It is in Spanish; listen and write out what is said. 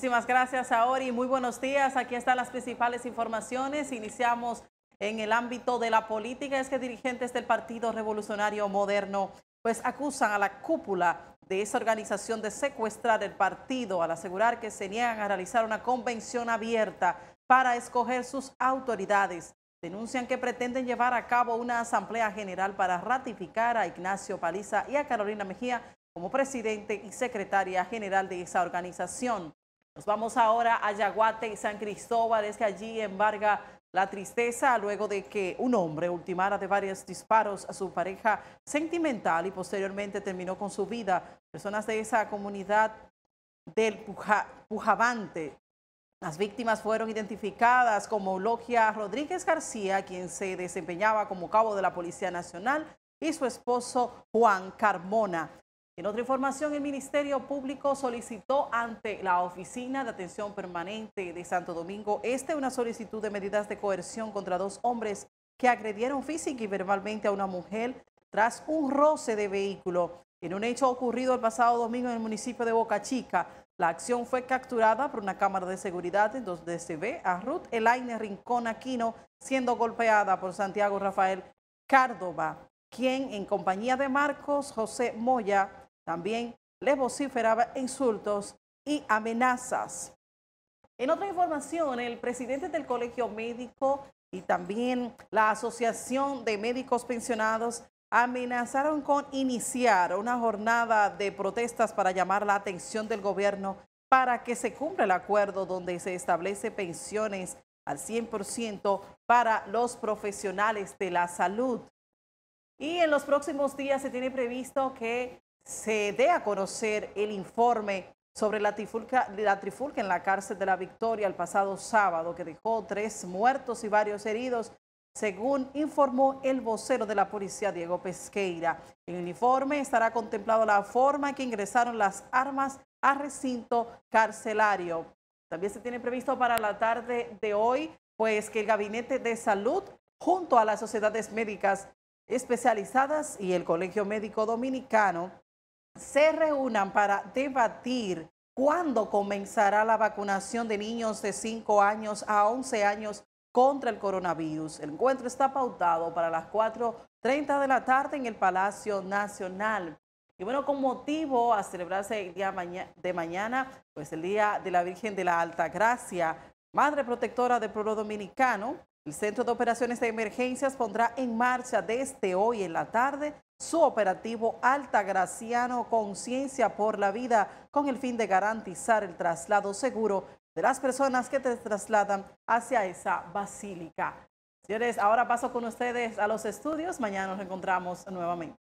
Muchísimas gracias, Aori. Muy buenos días. Aquí están las principales informaciones. Iniciamos en el ámbito de la política. Es que dirigentes del Partido Revolucionario Moderno pues acusan a la cúpula de esa organización de secuestrar el partido al asegurar que se niegan a realizar una convención abierta para escoger sus autoridades. Denuncian que pretenden llevar a cabo una asamblea general para ratificar a Ignacio Paliza y a Carolina Mejía como presidente y secretaria general de esa organización vamos ahora a Yaguate y San Cristóbal, es que allí embarga la tristeza luego de que un hombre ultimara de varios disparos a su pareja sentimental y posteriormente terminó con su vida. Personas de esa comunidad del Pujabante. Las víctimas fueron identificadas como Logia Rodríguez García, quien se desempeñaba como cabo de la Policía Nacional, y su esposo Juan Carmona. En otra información, el Ministerio Público solicitó ante la Oficina de Atención Permanente de Santo Domingo Este una solicitud de medidas de coerción contra dos hombres que agredieron física y verbalmente a una mujer tras un roce de vehículo. En un hecho ocurrido el pasado domingo en el municipio de Boca Chica, la acción fue capturada por una cámara de seguridad en donde se ve a Ruth Elaine Rincón Aquino siendo golpeada por Santiago Rafael Cárdoba, quien en compañía de Marcos José Moya también les vociferaba insultos y amenazas. En otra información, el presidente del Colegio Médico y también la Asociación de Médicos Pensionados amenazaron con iniciar una jornada de protestas para llamar la atención del gobierno para que se cumpla el acuerdo donde se establece pensiones al 100% para los profesionales de la salud. Y en los próximos días se tiene previsto que se dé a conocer el informe sobre la trifulca, la trifulca en la cárcel de la Victoria el pasado sábado, que dejó tres muertos y varios heridos, según informó el vocero de la policía, Diego Pesqueira. En el informe estará contemplado la forma en que ingresaron las armas a recinto carcelario. También se tiene previsto para la tarde de hoy, pues que el Gabinete de Salud, junto a las sociedades médicas especializadas y el Colegio Médico Dominicano, se reúnan para debatir cuándo comenzará la vacunación de niños de 5 años a 11 años contra el coronavirus. El encuentro está pautado para las 4.30 de la tarde en el Palacio Nacional. Y bueno, con motivo a celebrarse el día de mañana, pues el Día de la Virgen de la Alta Gracia, Madre Protectora del Pueblo Dominicano, el Centro de Operaciones de Emergencias pondrá en marcha desde hoy en la tarde su operativo Altagraciano Conciencia por la Vida con el fin de garantizar el traslado seguro de las personas que te trasladan hacia esa basílica. Señores, ahora paso con ustedes a los estudios. Mañana nos encontramos nuevamente.